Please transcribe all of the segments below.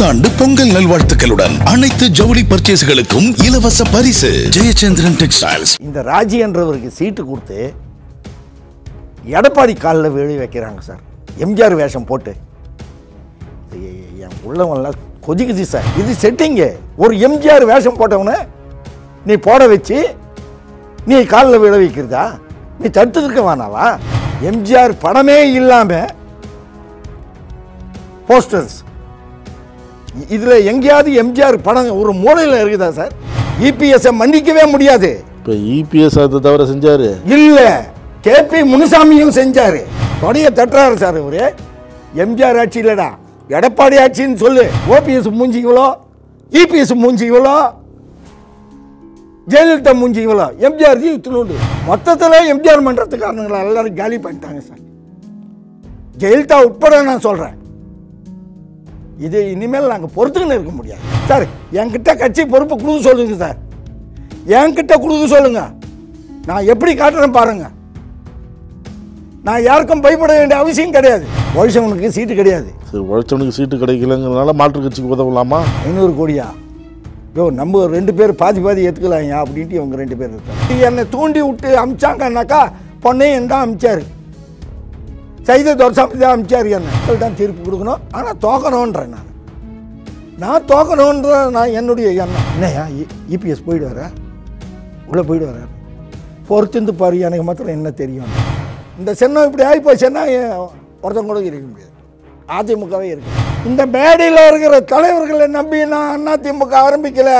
புத்தாண்டு பொங்கல் நல்வாழ்த்துக்களுடன் அனைத்து ஜவுளி பர்ச்சேஸ்களுக்கும் இலவச பரிசு ஜெயச்சந்திரன் டெக்ஸ்டைல்ஸ் இந்த ராஜி என்றவருக்கு சீட்டு கொடுத்து எடப்பாடி காலில் விழி வைக்கிறாங்க சார் எம்ஜிஆர் வேஷம் போட்டு என் உள்ளவன்லாம் கொதிக்குது சார் இது செட்டிங்கு ஒரு எம்ஜிஆர் வேஷம் போட்டவன நீ போட வச்சு நீ காலில் விழ வைக்கிறதா நீ தடுத்துருக்க வேணாவா எம்ஜிஆர் படமே இல்லாமல் போஸ்டர்ஸ் இதில் எங்கேயாவது எம்ஜிஆர் படம் ஒரு மூலையில் இருக்குதா சார் இபிஎஸ்ஸை மன்னிக்கவே முடியாது இப்போ இபிஎஸ் அது தவிர செஞ்சார் இல்லை கே பி முனுசாமியும் செஞ்சார் கொடைய தட்டுறாரு சார் இவர் எம்ஜிஆர் ஆட்சி இல்லைடா எடப்பாடி ஆட்சின்னு சொல்லு ஓபிஎஸ் மூஞ்சி இவ்வளோ இபிஎஸ் மூஞ்சி இவ்வளோ ஜெயலலிதா மூஞ்சி இவ்வளோ எம்ஜிஆர் ஜி மொத்தத்தில் எம்ஜிஆர் மன்றத்துக்காரனுங்களை எல்லாரும் காலி பண்ணிட்டாங்க சார் ஜெயலலிதா உட்பட நான் சொல்கிறேன் இது இனிமேல் நாங்கள் பொறுத்துக்கின்னு இருக்க முடியாது சார் என்கிட்ட கட்சி பொறுப்பு கொடுக்க சொல்லுங்க சார் என்கிட்ட கொடுக்க சொல்லுங்க நான் எப்படி காட்டுறேன் பாருங்க நான் யாருக்கும் பயப்பட வேண்டிய அவசியம் கிடையாது உழைச்சவனுக்கு சீட்டு கிடையாது சரி உழைச்சவனுக்கு சீட்டு கிடைக்கலங்கிறதுனால மாற்று கட்சிக்கு உதவலாமா ஐநூறு கோடியா யோ நம்ம ரெண்டு பேர் பாதி பாதி ஏற்றுக்கலாம் அப்படின்ட்டு இவங்க ரெண்டு பேர் இருக்காங்க என்னை தூண்டி விட்டு அமிச்சாங்கன்னாக்கா பொண்ணையும் தான் அமிச்சாரு சைதை துரசாமி தான் அமிச்சார் என்ன தான் தீர்ப்பு கொடுக்கணும் ஆனால் தோக்கணுன்றேன் நான் நான் தோக்கணுன்ற நான் என்னுடைய எண்ணம் என்னையா இபிஎஸ் போயிட்டு வர உள்ளே போயிட்டு வர பொறுத்திருந்து பாரு எனக்கு மாத்திரம் என்ன தெரியும் இந்த சென்னம் இப்படி ஆகி சென்னா ஒருத்தன் கூட இருக்க முடியாது அதிமுகவே இருக்கு இந்த மேடையில் இருக்கிற தலைவர்களை நம்பி நான் அதிமுக ஆரம்பிக்கலை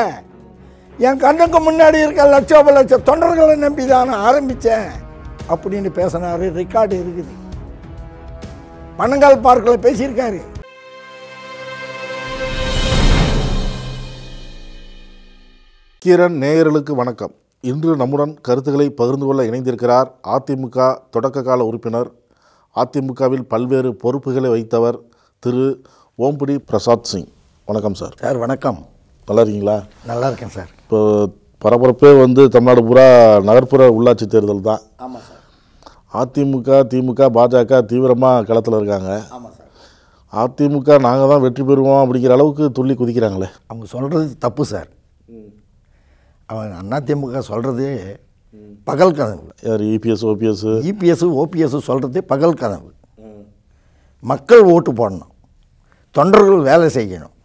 என் கண்ணுக்கு முன்னாடி இருக்க லட்சோப லட்சம் தொண்டர்களை நம்பி தான் நான் ஆரம்பித்தேன் அப்படின்னு பேசினார் ரெக்கார்டு இருக்குது பனங்கால் பார்க்கில் பேசியிருக்காரு கீரன் நேயர்களுக்கு வணக்கம் இன்று நம்முடன் கருத்துக்களை பகிர்ந்து கொள்ள இணைந்திருக்கிறார் அதிமுக தொடக்க கால உறுப்பினர் அதிமுகவில் பல்வேறு பொறுப்புகளை வைத்தவர் திரு ஓம்புடி பிரசாத் சிங் வணக்கம் சார் சார் வணக்கம் நல்லா இருக்கீங்களா நல்லா இருக்கேன் சார் இப்போ பரபரப்பே வந்து தமிழ்நாடு பூரா நகர்ப்புற உள்ளாட்சி தேர்தல் தான் ஆமாம் சார் அதிமுக திமுக பாஜக தீவிரமாக களத்தில் இருக்காங்க அதிமுக நாங்கள் தான் வெற்றி பெறுவோம் அப்படிங்கிற அளவுக்கு துள்ளி குதிக்கிறாங்களே அவங்க சொல்கிறது தப்பு சார் அண்ணா திமுக சொல்கிறது பகல் கனவு யார் EPS e OPS EPS OPS e சொல்கிறது பகல் கனவு மக்கள் ஓட்டு போடணும் தொண்டர்கள் வேலை செய்யணும்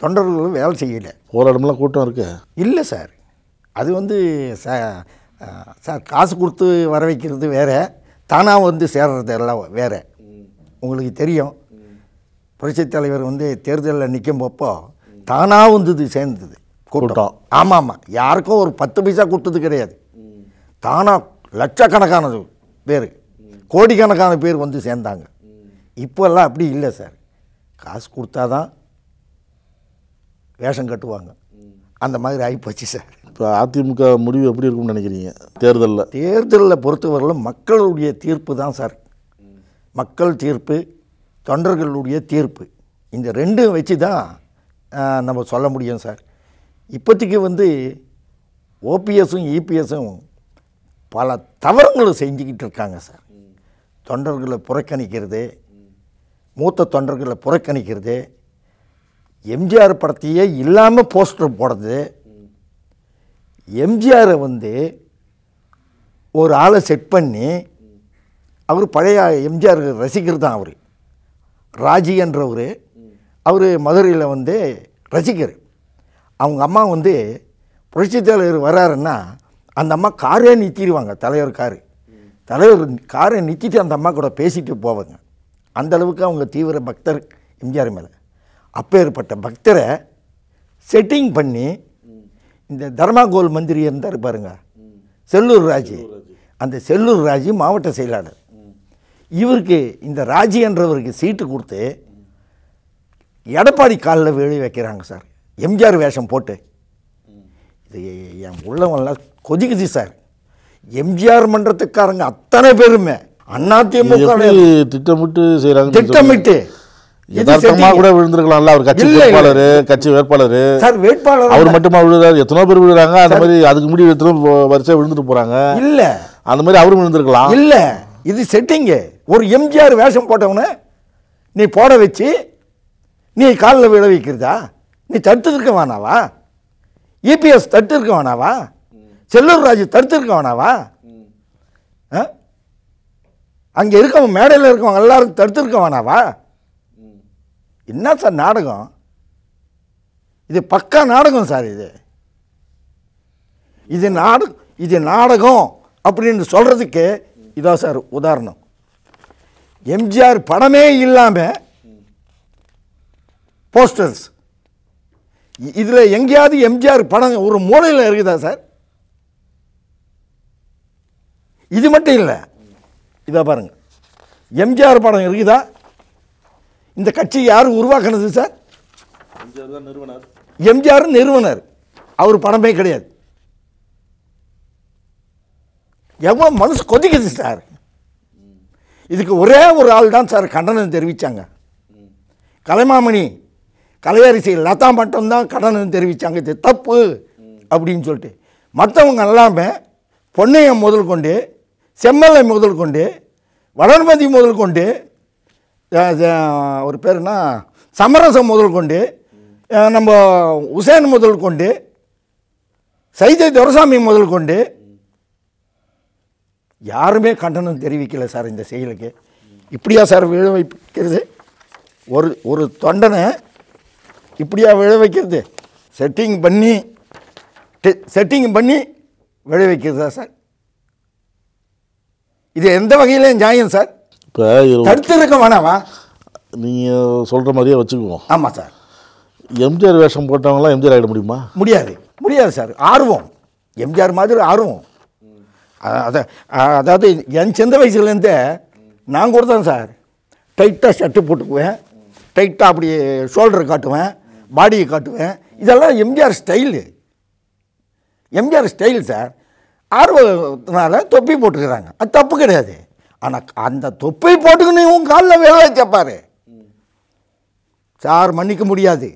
தொண்டர்கள் வேலை செய்யலை போராடமெல்லாம் கூட்டம் இருக்கு இல்லை சார் அது வந்து ச சார் காசு கொடுத்து வர வைக்கிறது வேறு தானாக வந்து சேர்றது எல்லாம் வேறு உங்களுக்கு தெரியும் புரட்சித் தலைவர் வந்து தேர்தலில் நிற்கும் போப்போ தானாக வந்தது சேர்ந்தது கூட்டம் ஆமாம் ஆமாம் யாருக்கும் ஒரு பத்து பைசா கொடுத்தது கிடையாது தானாக லட்சக்கணக்கான பேர் கோடிக்கணக்கான பேர் வந்து சேர்ந்தாங்க இப்போல்லாம் அப்படி இல்லை சார் காசு கொடுத்தா தான் வேஷம் கட்டுவாங்க அந்த மாதிரி ஆகிப்போச்சு சார் இப்போ அதிமுக முடிவு எப்படி இருக்கும்னு நினைக்கிறீங்க தேர்தலில் தேர்தலில் பொறுத்தவரையில் மக்களுடைய தீர்ப்பு தான் சார் மக்கள் தீர்ப்பு தொண்டர்களுடைய தீர்ப்பு இந்த ரெண்டும் வச்சு தான் நம்ம சொல்ல முடியும் சார் இப்போதைக்கு வந்து ஓபிஎஸும் இபிஎஸும் பல தவறுகளை செஞ்சுக்கிட்டு இருக்காங்க சார் தொண்டர்களை புறக்கணிக்கிறது மூத்த தொண்டர்களை புறக்கணிக்கிறது எம்ஜிஆர் படத்தையே இல்லாமல் போஸ்டர் போடுறது எம்ஜிஆரை வந்து ஒரு ஆளை செட் பண்ணி அவர் பழைய எம்ஜிஆர் ரசிகர் தான் அவர் ராஜி என்றவர் அவர் மதுரையில் வந்து ரசிகர் அவங்க அம்மா வந்து புரட்சி தலைவர் வராருன்னா அந்த அம்மா காரே நிறுத்திடுவாங்க தலைவர் காரு தலைவர் காரை நிறுத்திட்டு அந்த அம்மா கூட பேசிட்டு போவாங்க அந்தளவுக்கு அவங்க தீவிர பக்தர் எம்ஜிஆர் மேலே அப்பேற்பட்ட பக்தரை செட்டிங் பண்ணி இந்த தர்மாகோல் மந்திரி இருந்தார் பாருங்க செல்லூர் ராஜு அந்த செல்லூர் ராஜு மாவட்ட செயலாளர் இவருக்கு இந்த ராஜி என்றவருக்கு சீட்டு கொடுத்து எடப்பாடி காலில் விழி வைக்கிறாங்க சார் எம்ஜிஆர் வேஷம் போட்டு இது என் உள்ளவங்களாம் கொதிக்குது சார் எம்ஜிஆர் மன்றத்துக்காரங்க அத்தனை பேருமே அதிமுக திட்டமிட்டு செய்கிறாங்க திட்டமிட்டு யதார்த்தமா கூட விழுந்திருக்கலாம்ல அவர் கட்சி வேட்பாளர் கட்சி வேட்பாளர் சார் வேட்பாளர் அவர் மட்டுமா விழுறாரு எத்தனை பேர் விழுறாங்க அந்த மாதிரி அதுக்கு முடி எத்தனோ வருஷம் விழுந்துட்டு போறாங்க இல்ல அந்த மாதிரி அவரும் விழுந்திருக்கலாம் இல்ல இது செட்டிங்கு ஒரு எம்ஜிஆர் வேஷம் போட்டவனு நீ போட வச்சு நீ காலில் விழ வைக்கிறதா நீ தடுத்து இருக்க வேணாவா இபிஎஸ் e இருக்க வேணாவா செல்லூர் ராஜ் தடுத்து இருக்க வேணாவா அங்கே இருக்கவங்க மேடையில் இருக்கவங்க எல்லாரும் தடுத்துருக்க வேணாவா என்ன சார் நாடகம் இது பக்கா நாடகம் சார் இது இது நாடு இது நாடகம் அப்படின்னு சொல்கிறதுக்கு இதான் சார் உதாரணம் எம்ஜிஆர் படமே இல்லாமல் போஸ்டர்ஸ் இதில் எங்கேயாவது எம்ஜிஆர் படம் ஒரு மூலையில் இருக்குதா சார் இது மட்டும் இல்லை இதாக பாருங்கள் எம்ஜிஆர் படம் இருக்குதா இந்த கட்சி யார் உருவாக்குனது சார் நிறுவனர் எம்ஜிஆர் நிறுவனர் அவர் பணமே கிடையாது எவ்வளோ மனசு கொதிக்குது சார் இதுக்கு ஒரே ஒரு ஆள் தான் சார் கண்டனம் தெரிவித்தாங்க கலைமாமணி கலையரசி லதா தான் கண்டனம் தெரிவித்தாங்க இது தப்பு அப்படின்னு சொல்லிட்டு மற்றவங்க எல்லாமே பொன்னையம் முதல் கொண்டு செம்மலை முதல் கொண்டு வளர்மதி முதல் கொண்டு ஒரு பேருனா சமரசம் முதல் கொண்டு நம்ம உசேன் முதல் கொண்டு சைதை துரசாமி முதல் கொண்டு யாருமே கண்டனம் தெரிவிக்கலை சார் இந்த செயலுக்கு இப்படியா சார் விழ வைக்கிறது ஒரு ஒரு தொண்டனை இப்படியா விழ வைக்கிறது செட்டிங் பண்ணி செட்டிங் பண்ணி விழ வைக்கிறதா சார் இது எந்த வகையிலையும் நியாயம் சார் இப்போ தடுத்திருக்க வேணாமா நீங்கள் சொல்கிற மாதிரியே வச்சுக்குவோம் ஆமாம் சார் எம்ஜிஆர் வேஷம் போட்டவங்களாம் எம்ஜிஆர் ஆகிட முடியுமா முடியாது முடியாது சார் ஆர்வம் எம்ஜிஆர் மாதிரி ஆர்வம் அதை அதாவது என் சின்ன வயசுலேருந்தே நான் கூட தான் சார் டைட்டாக ஷர்ட்டு போட்டுக்குவேன் டைட்டாக அப்படி ஷோல்டர் காட்டுவேன் பாடியை காட்டுவேன் இதெல்லாம் MGR style MGR style sir ஆர்வத்தினால தொப்பி போட்டுக்கிறாங்க அது தப்பு கிடையாது ஆனால் அந்த தொப்பை போட்டுக்கணும் உன் காலில் வேலை கேட்பாரு சார் மன்னிக்க முடியாது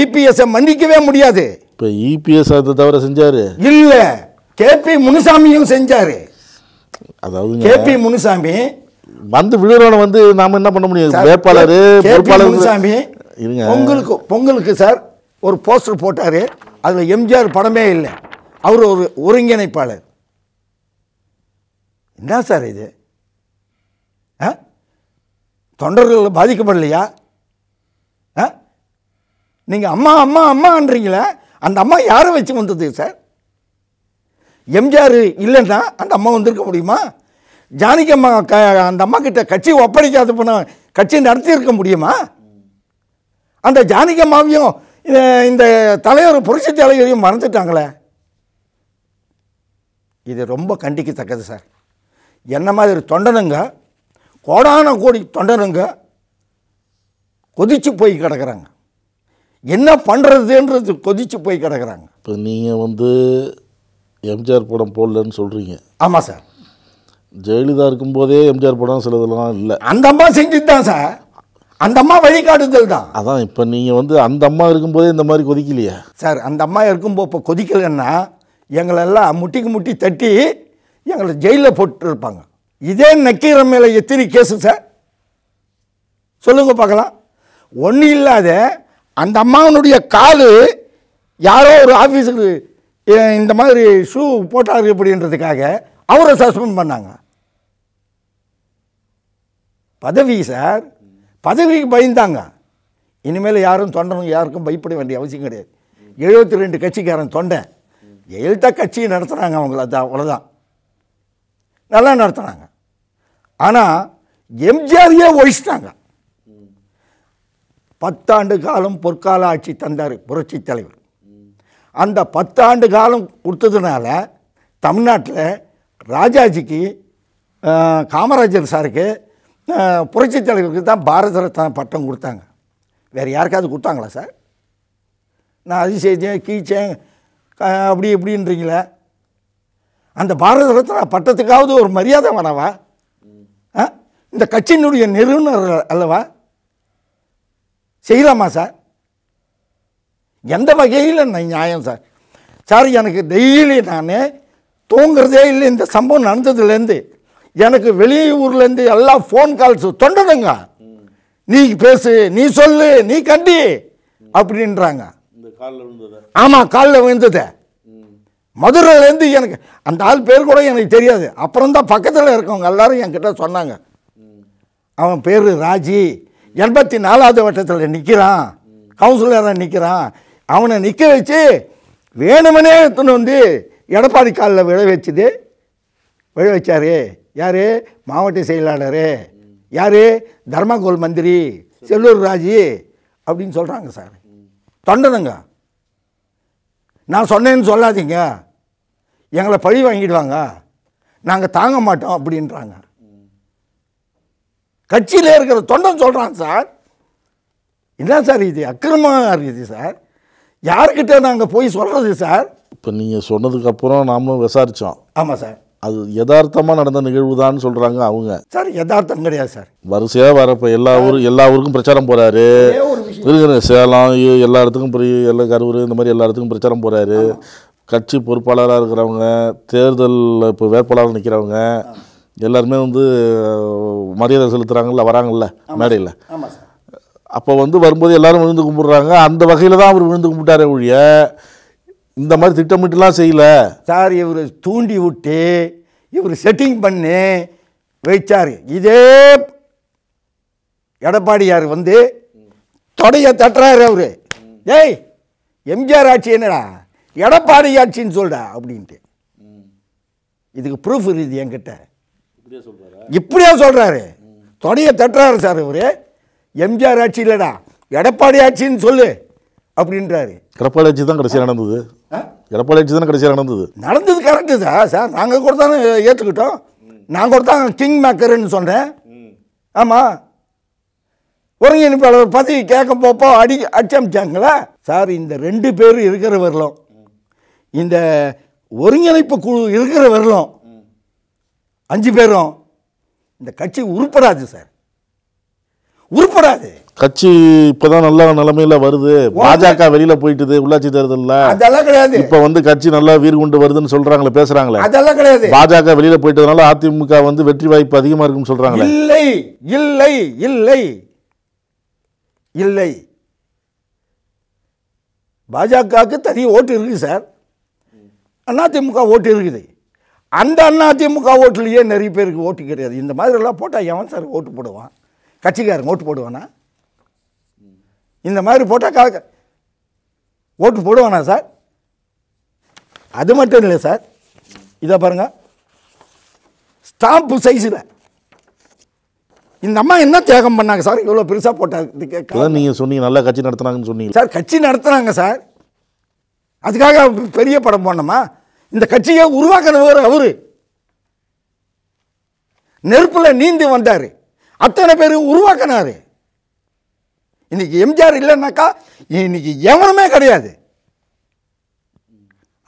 இபிஎஸ்ஐ e மன்னிக்கவே முடியாது இப்போ e இபிஎஸ் அதை தவிர செஞ்சார் இல்லை கேபி முனுசாமியும் செஞ்சார் அதாவது கேபி முனுசாமி வந்து விழுறவனை வந்து நாம் என்ன பண்ண முடியாது வேட்பாளர் வேட்பாளர் முனுசாமி பொங்கலுக்கு பொங்கலுக்கு சார் ஒரு போஸ்டர் போட்டார் அதில் எம்ஜிஆர் படமே இல்லை அவர் ஒரு ஒருங்கிணைப்பாளர் என்ன சார் இது ஆ தொண்டர்கள் பாதிக்கப்படலையா ஆ நீங்கள் அம்மா அம்மா அம்மான்றீங்களே அந்த அம்மா யாரை வச்சு வந்தது சார் எம்ஜிஆர் இல்லைன்னா அந்த அம்மா வந்திருக்க முடியுமா ஜானகி அம்மா க அந்த அம்மா கிட்ட கட்சி ஒப்படைக்காத போன கட்சி நடத்தியிருக்க முடியுமா அந்த ஜானகி அம்மாவையும் இந்த தலைவர் புரட்சி தலைவரையும் மறந்துட்டாங்களே இது ரொம்ப கண்டிக்கத்தக்கது சார் என்ன மாதிரி தொண்டனுங்க கோடான கோடி தொண்டனுங்க கொதித்து போய் கிடக்கிறாங்க என்ன பண்ணுறதுன்றது கொதித்து போய் கிடக்கிறாங்க இப்போ நீங்கள் வந்து எம்ஜிஆர் படம் போடலன்னு சொல்கிறீங்க ஆமாம் சார் ஜெயலலிதா இருக்கும்போதே எம்ஜிஆர் படம் இதெல்லாம் இல்லை அந்த அம்மா செஞ்சுட்டு தான் சார் அந்த அம்மா வழிகாட்டுதல் தான் அதான் இப்போ நீங்கள் வந்து அந்த அம்மா இருக்கும்போதே இந்த மாதிரி கொதிக்கலையா சார் அந்த அம்மா இருக்கும்போது இப்போ கொதிக்கலைன்னா எங்களெல்லாம் முட்டிக்கு முட்டி தட்டி எங்களை ஜெயிலில் போட்டுருப்பாங்க இதே நக்கீர மேலே எத்தனை கேஸு சார் சொல்லுங்கள் பார்க்கலாம் ஒன்றும் இல்லாத அந்த அம்மாவனுடைய காலு யாரோ ஒரு ஆஃபீஸுக்கு இந்த மாதிரி ஷூ போட்டார் அப்படின்றதுக்காக அவரை சஸ்பெண்ட் பண்ணாங்க பதவி சார் பதவிக்கு பயந்தாங்க இனிமேல் யாரும் தொண்டனும் யாருக்கும் பயப்பட வேண்டிய அவசியம் கிடையாது எழுபத்தி ரெண்டு கட்சிக்காரன் தொண்டை எழுத்த கட்சியை நடத்துகிறாங்க அவங்கள அவ்வளோதான் நல்லா நடத்தினாங்க ஆனால் எம்ஜிஆரையே ஒழிச்சிட்டாங்க பத்தாண்டு காலம் பொற்கால ஆட்சி தந்தார் புரட்சி தலைவர் அந்த பத்தாண்டு காலம் கொடுத்ததுனால தமிழ்நாட்டில் ராஜாஜிக்கு காமராஜர் சாருக்கு புரட்சி தலைவருக்கு தான் பாரத ரத்ன பட்டம் கொடுத்தாங்க வேறு யாருக்காவது கொடுத்தாங்களா சார் நான் அது கீச்சேன் அப்படி இப்படின்றீங்களே அந்த பாரத ரத்னா பட்டத்துக்காவது ஒரு மரியாதை வரவா இந்த கட்சியினுடைய நிறுவனர் அல்லவா செய்யலாமா சார் எந்த வகையில் நியாயம் சார் சார் எனக்கு டெய்லி நான் தூங்குறதே இல்லை இந்த சம்பவம் நடந்ததுலேருந்து எனக்கு வெளியூர்லேருந்து எல்லாம் ஃபோன் கால்ஸ் தொண்டனுங்க நீ பேசு நீ சொல்லு நீ கண்டி அப்படின்றாங்க ஆமாம் காலில் விழுந்ததை மதுரையிலேருந்து எனக்கு அந்த ஆள் பேர் கூட எனக்கு தெரியாது அப்புறம் தான் பக்கத்தில் இருக்கவங்க எல்லாரும் என்கிட்ட சொன்னாங்க அவன் பேர் ராஜி எண்பத்தி நாலாவது வட்டத்தில் நிற்கிறான் கவுன்சிலராக நிற்கிறான் அவனை நிற்க வச்சு வேணுமனே எடுத்துன்னு வந்து எடப்பாடி காலில் விழ வச்சுது விழ வச்சார் யார் மாவட்ட செயலாளர் யார் தர்மாகோல் மந்திரி செல்லூர் ராஜி அப்படின்னு சொல்கிறாங்க சார் தொண்டனுங்க நான் சொன்னேன்னு சொல்லாதீங்க எங்களை பழி வாங்கிடுவாங்க நாங்கள் தாங்க மாட்டோம் அப்படின்றாங்க கட்சியில் இருக்கிற தொண்டன் சொல்கிறாங்க சார் என்ன சார் இது அக்கிரமாக இருக்குது சார் யார்கிட்ட நாங்கள் போய் சொல்கிறது சார் இப்போ நீங்கள் சொன்னதுக்கப்புறம் நாமளும் விசாரித்தோம் ஆமாம் சார் அது யதார்த்தமாக நடந்த நிகழ்வு தான் சொல்கிறாங்க அவங்க சார் யதார்த்தம் கிடையாது சார் வரிசையாக வரப்போ எல்லா ஊரும் எல்லா ஊருக்கும் பிரச்சாரம் போகிறாரு இருக்கிற சேலம் எல்லா இடத்துக்கும் போய் எல்லா கரூர் இந்த மாதிரி எல்லா இடத்துக்கும் பிரச்சாரம் போகிறாரு கட்சி பொறுப்பாளராக இருக்கிறவங்க தேர்தல் இப்போ வேட்பாளராக நிற்கிறவங்க எல்லாருமே வந்து மரியாதை செலுத்துகிறாங்கல்ல வராங்கள்ல மேடையில் அப்போ வந்து வரும்போது எல்லாரும் விழுந்து கும்பிட்றாங்க அந்த வகையில் தான் அவர் விழுந்து கும்பிட்டாரே ஒழிய இந்த மாதிரி திட்டமிட்டுலாம் செய்யல சார் இவர் தூண்டி விட்டு இவர் செட்டிங் பண்ணி வைச்சார் இதே எடப்பாடியார் வந்து தொடையை தட்டுறாரு அவரு ஏய் எம்ஜிஆர் ஆட்சி என்னடா எடப்பாடி ஆட்சின்னு சொல்றா அப்படின்ட்டு இதுக்கு ப்ரூஃப் இருக்குது என்கிட்ட இப்படியா சொல்கிறாரு தொடையை தட்டுறாரு சார் அவர் எம்ஜிஆர் ஆட்சி இல்லைடா எடப்பாடி ஆட்சின்னு சொல்லு அப்படின்றாரு எடப்பாடி ஆட்சி தான் கடைசியாக நடந்தது எடப்பாடி ஆட்சி தான் கடைசியாக நடந்தது நடந்தது கரெக்டு சார் சார் நாங்கள் கூட ஏற்றுக்கிட்டோம் நான் கூட தான் கிங் மேக்கர்ன்னு சொல்கிறேன் ஆமாம் ஒருங்கிணைப்பாளர் பதவி கேட்க போப்போ அடி அடிச்சமிச்சாங்களா சார் இந்த ரெண்டு பேர் இருக்கிற வரலாம் இந்த ஒருங்கிணைப்பு குழு இருக்கிற வரலாம் அஞ்சு பேரும் இந்த கட்சி உருப்படாது சார் உருப்படாது கட்சி இப்பதான் நல்ல நிலைமையில வருது பாஜக வெளியில போயிட்டு உள்ளாட்சி தேர்தல் அதெல்லாம் கிடையாது இப்ப வந்து கட்சி நல்லா வீர் கொண்டு வருதுன்னு சொல்றாங்களே பேசுறாங்களே அதெல்லாம் கிடையாது பாஜக வெளியில போயிட்டதுனால அதிமுக வந்து வெற்றி வாய்ப்பு அதிகமா இருக்குன்னு சொல்றாங்களே இல்லை இல்லை இல்லை இல்லை பாஜகவுக்கு தனி ஓட்டு இருக்குது சார் அதிமுக ஓட்டு இருக்குது அந்த அதிமுக ஓட்டுலேயே நிறைய பேருக்கு ஓட்டு கிடையாது இந்த மாதிரிலாம் போட்டால் எவன் சார் ஓட்டு போடுவான் கட்சிக்காரன் ஓட்டு போடுவானா இந்த மாதிரி போட்டால் கா ஓட்டு போடுவானா சார் அது மட்டும் இல்லை சார் இதை பாருங்கள் ஸ்டாம்பு சைஸில் இந்த அம்மா என்ன தியாகம் பண்ணாங்க சார் இவ்வளோ பெருசாக போட்டாங்க நீங்கள் சொன்னீங்க நல்லா கட்சி நடத்துனாங்கன்னு சொன்னீங்க சார் கட்சி நடத்துனாங்க சார் அதுக்காக பெரிய படம் போனோமா இந்த கட்சியை உருவாக்குறவர் அவர் நெருப்பில் நீந்து வந்தார் அத்தனை பேர் உருவாக்கினார் இன்னைக்கு எம்ஜிஆர் இல்லைன்னாக்கா இன்னைக்கு எவனுமே கிடையாது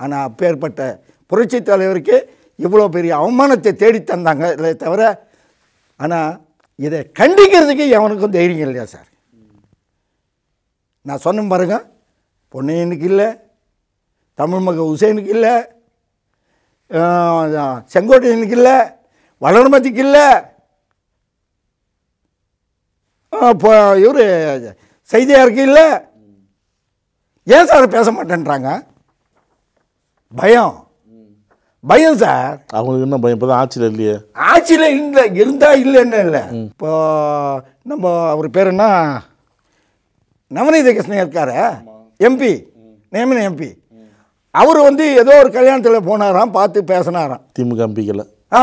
ஆனால் அப்பேற்பட்ட புரட்சி தலைவருக்கு இவ்வளோ பெரிய அவமானத்தை தேடி தந்தாங்க இல்லை தவிர ஆனால் இதை கண்டிக்கிறதுக்கு எவனுக்கும் தைரியம் இல்லையா சார் நான் சொன்ன பாருங்க பொன்னையனுக்கு இல்லை தமிழ் மக உசேனுக்கு இல்லை செங்கோட்டையனுக்கு இல்லை வளர்மதிக்கு இல்லை இப்போ இவர் செய்தியாருக்கு இல்லை ஏன் சார் பேச மாட்டேன்றாங்க பயம் பயம் சார் அவங்களுக்கு என்ன பயம் இப்போதான் ஆட்சியில் இல்லையே ஆட்சியில் இல்லை இருந்தால் இல்லைன்னு இல்லை இப்போ நம்ம அவர் பேர் என்ன நவநீத கிருஷ்ணன் இருக்கார் எம்பி நியமன எம்பி அவர் வந்து ஏதோ ஒரு கல்யாணத்தில் போனாராம் பார்த்து பேசினாராம் திமுக எம்பிக்கில் ஆ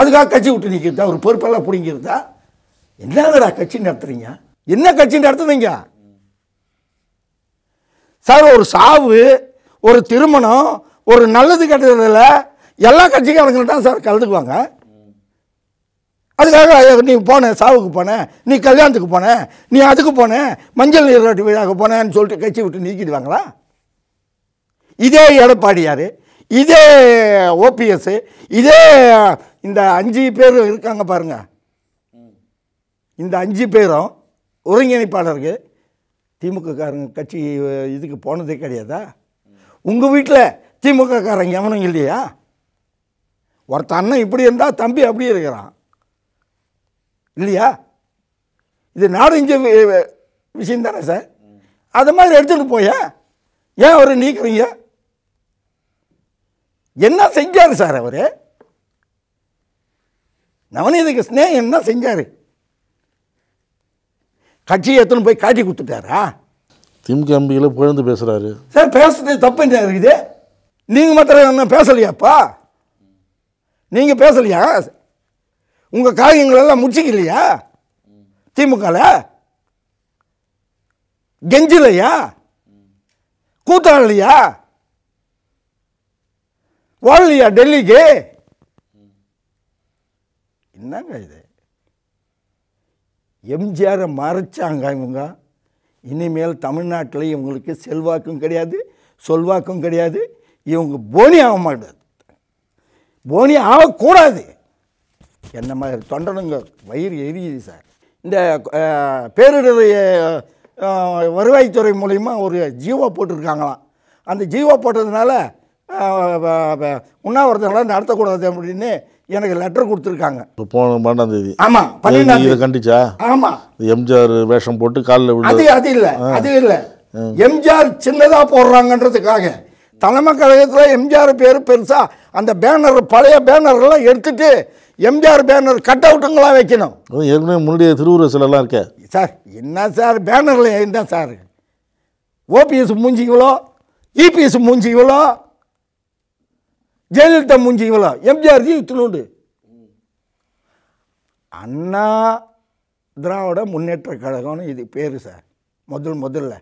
அதுக்காக கட்சி விட்டு நிற்கிறதா அவர் பொறுப்பெல்லாம் பிடிங்கிறதா என்னங்கடா கட்சி நடத்துறீங்க என்ன கட்சி நடத்துனீங்க சார் ஒரு சாவு ஒரு திருமணம் ஒரு நல்லது கெட்டதில் எல்லா கட்சிக்காரங்களும் தான் சார் கலந்துக்குவாங்க அதுக்காக நீ போன சாவுக்கு போனேன் நீ கல்யாணத்துக்கு போனேன் நீ அதுக்கு போனேன் மஞ்சள் நீராட்டு விழாவுக்கு போனேன்னு சொல்லிட்டு கட்சி விட்டு நீக்கிடுவாங்களா இதே எடப்பாடியார் இதே ஓபிஎஸ்ஸு இதே இந்த அஞ்சு பேர் இருக்காங்க பாருங்கள் இந்த அஞ்சு பேரும் ஒருங்கிணைப்பாளருக்கு திமுக காரங்க கட்சி இதுக்கு போனதே கிடையாதா உங்கள் வீட்டில் திமுக காரங்க எவனும் இல்லையா ஒருத்த அண்ணன் இப்படி இருந்தால் தம்பி அப்படி இருக்கிறான் இல்லையா இது நாடஞ்ச விஷயம் தானே சார் அது மாதிரி எடுத்துகிட்டு போய ஏன் அவர் நீக்கிறீங்க என்ன செஞ்சார் சார் அவர் நவநீதிக்கு ஸ்னேகம் என்ன செஞ்சார் கட்சியை எத்தனை போய் காட்டி கொடுத்துட்டாரா திமுக அம்பிகளை புகழ்ந்து பேசுகிறாரு சார் பேசுறது தப்பு என்ன இருக்குது நீங்கள் மாத்திரம் என்ன பேசலையாப்பா நீங்கள் பேசலையா உங்கள் காரியங்களெல்லாம் முடிச்சிக்கலையா திமுகவில் கெஞ்சிலையா கூத்தாடலையா வாழலையா டெல்லிக்கு என்னங்க இது எம்ஜிஆரை மறைச்சாங்க இவங்க இனிமேல் தமிழ்நாட்டில் இவங்களுக்கு செல்வாக்கும் கிடையாது சொல்வாக்கும் கிடையாது இவங்க போனி ஆக மாட்டாது போனி ஆகக்கூடாது என்ன மாதிரி தொண்டனுங்க வயிறு எரியுது சார் இந்த பேரிடர் வருவாய்த்துறை மூலிமா ஒரு ஜீவோ போட்டிருக்காங்களாம் அந்த ஜீவோ போட்டதுனால உண்ணாவிரதங்களாம் நடத்தக்கூடாது அப்படின்னு எனக்கு லெட்டர் கொடுத்துருக்காங்க இப்போ போன பன்னெண்டாம் தேதி ஆமாம் பன்னெண்டாம் கண்டிச்சா ஆமாம் எம்ஜிஆர் வேஷம் போட்டு காலில் அது அது இல்லை அது இல்லை எம்ஜிஆர் சின்னதாக போடுறாங்கன்றதுக்காக தலைமை கழகத்தில் எம்ஜிஆர் பேர் பெருசாக அந்த பேனர் பழைய பேனர்லாம் எடுத்துட்டு எம்ஜிஆர் பேனர் கட் அவுட்டுங்களாம் வைக்கணும் ஏற்கனவே முன்னுடைய திருவுரு சிலெல்லாம் இருக்க சார் என்ன சார் பேனரில் என்ன சார் ஓபிஎஸ் மூஞ்சி இவ்வளோ இபிஎஸ் மூஞ்சி இவ்வளோ ஜெயலலிதா மூஞ்சி இவ்வளோ ஜி இத்தினோண்டு அண்ணா திராவிட முன்னேற்ற கழகம்னு இது பேர் சார் முதல் முதல்ல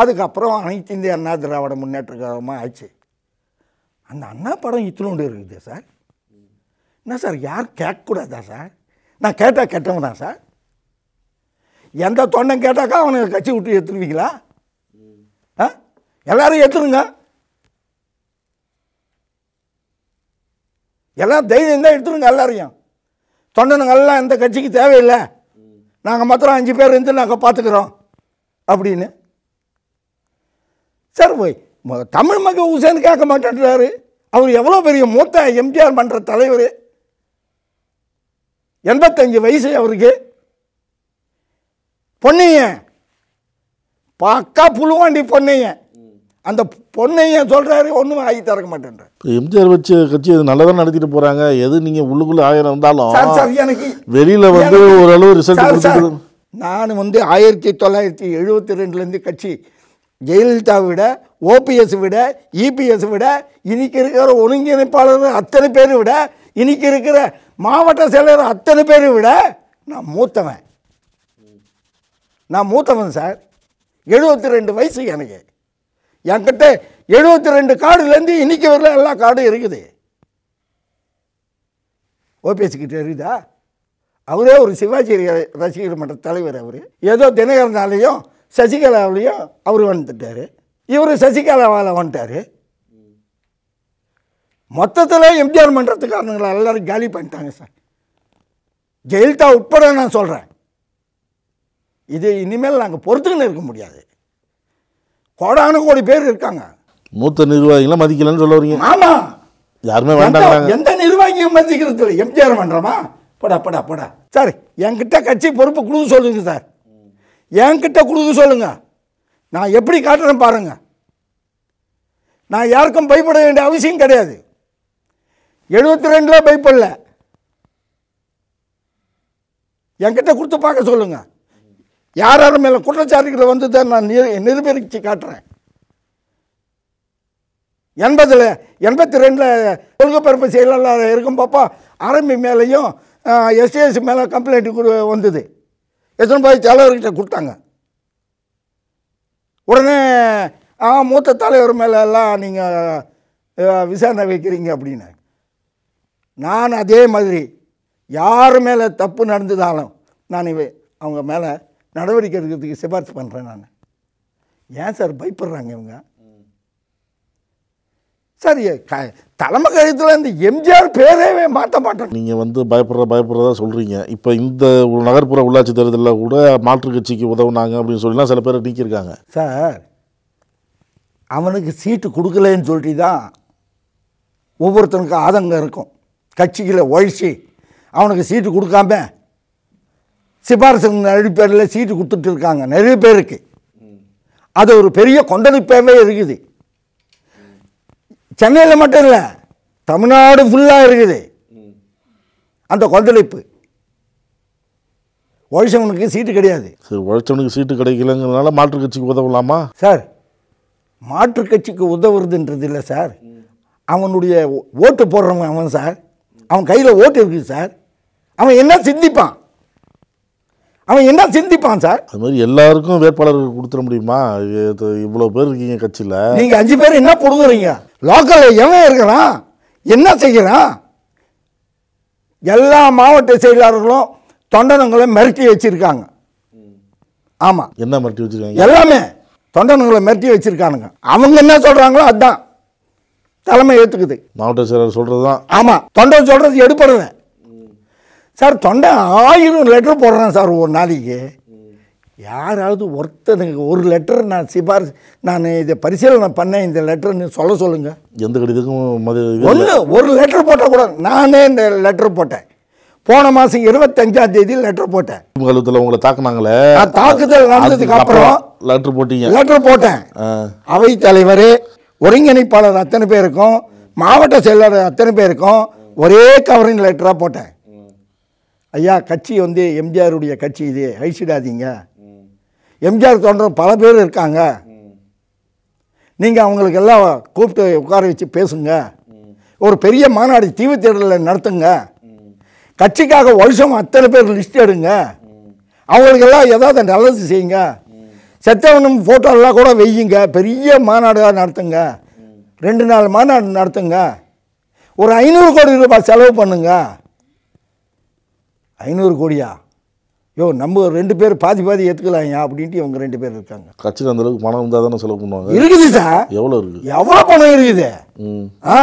அதுக்கப்புறம் அனைத்து இந்திய அண்ணா திராவிட முன்னேற்ற கழகமாக ஆச்சு அந்த அண்ணா படம் இத்தினோண்டு இருக்குது சார் என்ன சார் யார் கேட்கக்கூடாதா சார் நான் கேட்டால் கேட்டவன் தான் சார் எந்த தொண்டன் கேட்டாக்கா அவனுக்கு கட்சி விட்டு எடுத்துருவீங்களா ஆ எல்லாரும் எடுத்துருங்க எல்லாம் தைரியம் தான் எடுத்துருங்க எல்லாரையும் தொண்டனுங்கள்லாம் எந்த கட்சிக்கு தேவையில்லை நாங்கள் மாத்திரம் அஞ்சு பேர் இருந்து நாங்கள் பார்த்துக்குறோம் அப்படின்னு சார் தமிழ் மக்கள் உசேன் கேட்க மாட்டேன்றாரு அவர் எவ்வளோ பெரிய மூத்த எம்ஜிஆர் பண்ணுற தலைவர் எண்பத்தஞ்சு வயசு அவருக்கு பொன்னைய பக்கா புழுவாண்டி பொன்னைய அந்த பொண்ணைய சொல்கிறாரு ஒன்றும் ஆகி திறக்க மாட்டேன்ற இப்போ எம்ஜிஆர் வச்சு கட்சி அது நல்லா நடத்திட்டு போகிறாங்க எது நீங்கள் உள்ளுக்குள்ளே ஆயிரம் இருந்தாலும் எனக்கு வெளியில் வந்து ஓரளவு ரிசல்ட் நான் வந்து ஆயிரத்தி தொள்ளாயிரத்தி எழுபத்தி ரெண்டுலேருந்து கட்சி ஜெயலலிதா விட ஓபிஎஸ் விட இபிஎஸ் e விட இன்னைக்கு இருக்கிற ஒருங்கிணைப்பாளர் அத்தனை பேரை விட இன்னைக்கு இருக்கிற மாவட்ட செயலர் அத்தனை பேரை விட நான் மூத்தவன் நான் மூத்தவன் சார் எழுபத்தி ரெண்டு வயசு எனக்கு என்கிட்ட எழுபத்தி ரெண்டு கார்டுலேருந்து இன்னைக்கு வரல எல்லா கார்டும் இருக்குது ஓபிஎஸ்கிட்ட இருக்குதா அவரே ஒரு சிவாஜி ரசிகர் மன்ற தலைவர் அவர் ஏதோ தினகரனாலேயும் சசிகலாவிலையும் அவர் வந்துட்டார் இவர் சசிகலாவால் வந்துட்டார் மொத்தத்தில் எம்ஜிஆர் மன்றத்துக்காரனுங்களை எல்லோரும் காலி பண்ணிட்டாங்க சார் ஜெயலலிதா உட்பட நான் சொல்கிறேன் இது இனிமேல் நாங்கள் பொறுத்துக்கின்னு இருக்க முடியாது கோடானு கோடி பேர் இருக்காங்க மூத்த நிர்வாகிகளை மதிக்கலன்னு சொல்ல வரீங்க ஆமாம் யாருமே வேண்டாம் எந்த நிர்வாகியும் மதிக்கிறது இல்லை எம்ஜிஆர் மன்றமா படா படா படா சார் என்கிட்ட கட்சி பொறுப்பு குழு சொல்லுங்க சார் என்கிட்ட கொடுத்து சொல்லுங்கள் நான் எப்படி காட்டுறேன் பாருங்கள் நான் யாருக்கும் பயப்பட வேண்டிய அவசியம் கிடையாது எழுபத்தி ரெண்டுல பயப்படல என்கிட்ட கொடுத்து பார்க்க சொல்லுங்கள் யார் யாரும் மேலே குற்றச்சாட்டுகளை வந்து தான் நான் நிரூபித்து காட்டுறேன் எண்பதில் எண்பத்தி ரெண்டில் கொள்கைப்பரப்பு செயலாளராக இருக்கும் பாப்பா ஆர்மி மேலேயும் எஸ்டிஎஸ் மேலே கம்ப்ளைண்ட் வந்தது எத்தனை பாய் தலைவர்கிட்ட கொடுத்தாங்க உடனே ஆ மூத்த தலைவர் மேலே எல்லாம் நீங்கள் விசாரணை வைக்கிறீங்க அப்படின்னு நான் அதே மாதிரி யார் மேலே தப்பு நடந்ததாலும் நான் இவை அவங்க மேலே நடவடிக்கை எடுக்கிறதுக்கு சிபாரிசு பண்ணுறேன் நான் ஏன் சார் பயப்படுறாங்க இவங்க சார் க தலைமை கழகத்தில் இந்த எம்ஜிஆர் பேரே மாற்ற மாட்டேன் நீங்கள் வந்து பயப்படுற பயப்படுறதா சொல்கிறீங்க இப்போ இந்த நகர்ப்புற உள்ளாட்சி தேர்தலில் கூட மாற்று கட்சிக்கு உதவுனாங்க அப்படின்னு சொல்லிலாம் சில பேர் நீக்கியிருக்காங்க சார் அவனுக்கு சீட்டு கொடுக்கலன்னு சொல்லிட்டு தான் ஒவ்வொருத்தனுக்கும் ஆதங்கம் இருக்கும் கட்சிகளை ஒழிச்சு அவனுக்கு சீட்டு கொடுக்காம சிபாரிசு பேரில் சீட்டு கொடுத்துட்டு இருக்காங்க நிறைய பேருக்கு அது ஒரு பெரிய கொந்தளிப்பாகவே இருக்குது சென்னையில் மட்டும் இல்லை தமிழ்நாடு ஃபுல்லாக இருக்குது அந்த கொந்தளிப்பு உழைச்சவனுக்கு சீட்டு கிடையாது சார் உழைச்சவனுக்கு சீட்டு கிடைக்கலங்கிறதுனால மாற்றுக் கட்சிக்கு உதவலாமா சார் மாற்றுக் கட்சிக்கு உதவுறதுன்றது இல்லை சார் அவனுடைய ஓட்டு போடுறவன் அவன் சார் அவன் கையில் ஓட்டு இருக்குது சார் அவன் என்ன சிந்திப்பான் அவன் என்ன சிந்திப்பான் சார் அது மாதிரி எல்லாருக்கும் வேட்பாளர்கள் கொடுத்துட முடியுமா இவ்வளோ பேர் இருக்கீங்க கட்சியில் நீங்கள் அஞ்சு பேர் என்ன கொடுக்குறீங்க லோக்கலில் எவன் இருக்கிறான் என்ன செய்கிறான் எல்லா மாவட்ட செயலாளர்களும் தொண்டனங்களை மிரட்டி வச்சுருக்காங்க ஆமாம் என்ன மிரட்டி வச்சுருக்காங்க எல்லாமே தொண்டனங்களை மிரட்டி வச்சுருக்கானுங்க அவங்க என்ன சொல்கிறாங்களோ அதுதான் தலைமை ஏற்றுக்குது மாவட்ட செயலாளர் சொல்கிறது தான் ஆமாம் தொண்டன் சொல்கிறது எடுப்படுவேன் சார் தொண்டை ஆயிரம் லெட்டர் போடுறேன் சார் ஒரு நாளைக்கு யாராவது ஒருத்தனுக்கு ஒரு லெட்டர் நான் சிபாரிசு நான் இதை பரிசீலனை பண்ணேன் இந்த லெட்டர்னு சொல்ல சொல்லுங்கள் எந்த கடிதக்கும் ஒன்று ஒரு லெட்டர் போட்டால் கூட நானே இந்த லெட்டர் போட்டேன் போன மாதம் இருபத்தஞ்சாம் தேதி லெட்டர் போட்டேன் காலத்தில் உங்களை தாக்குனாங்களே தாக்குதல் நடந்ததுக்கு அப்புறம் லெட்டர் போட்டீங்க லெட்டர் போட்டேன் அவை தலைவர் ஒருங்கிணைப்பாளர் அத்தனை பேருக்கும் மாவட்ட செயலாளர் அத்தனை பேருக்கும் ஒரே கவரிங் லெட்டராக போட்டேன் ஐயா கட்சி வந்து எம்ஜிஆருடைய கட்சி இது அழிச்சிடாதீங்க எம்ஜிஆர் தோன்ற பல பேர் இருக்காங்க நீங்கள் அவங்களுக்கு எல்லாம் கூப்பிட்டு உட்கார வச்சு பேசுங்க ஒரு பெரிய மாநாடு தீவு தேர்தலில் நடத்துங்க கட்சிக்காக வருஷம் அத்தனை பேர் லிஸ்ட் எடுங்க அவங்களுக்கெல்லாம் ஏதாவது நல்லது செய்யுங்க செத்தவனும் ஃபோட்டோலாம் கூட வெய்யுங்க பெரிய மாநாடாக நடத்துங்க ரெண்டு நாள் மாநாடு நடத்துங்க ஒரு ஐநூறு கோடி ரூபாய் செலவு பண்ணுங்கள் ஐநூறு கோடியா யோ நம்ம ரெண்டு பேர் பாதி பாதி ஏற்றுக்கலாம்யா அப்படின்ட்டு இவங்க ரெண்டு பேர் இருக்காங்க கட்சியில் அளவுக்கு பணம் இருந்தால் தானே செலவு பண்ணுவாங்க இருக்குது சார் எவ்வளோ இருக்குது எவ்வளோ பணம் இருக்குது ஆ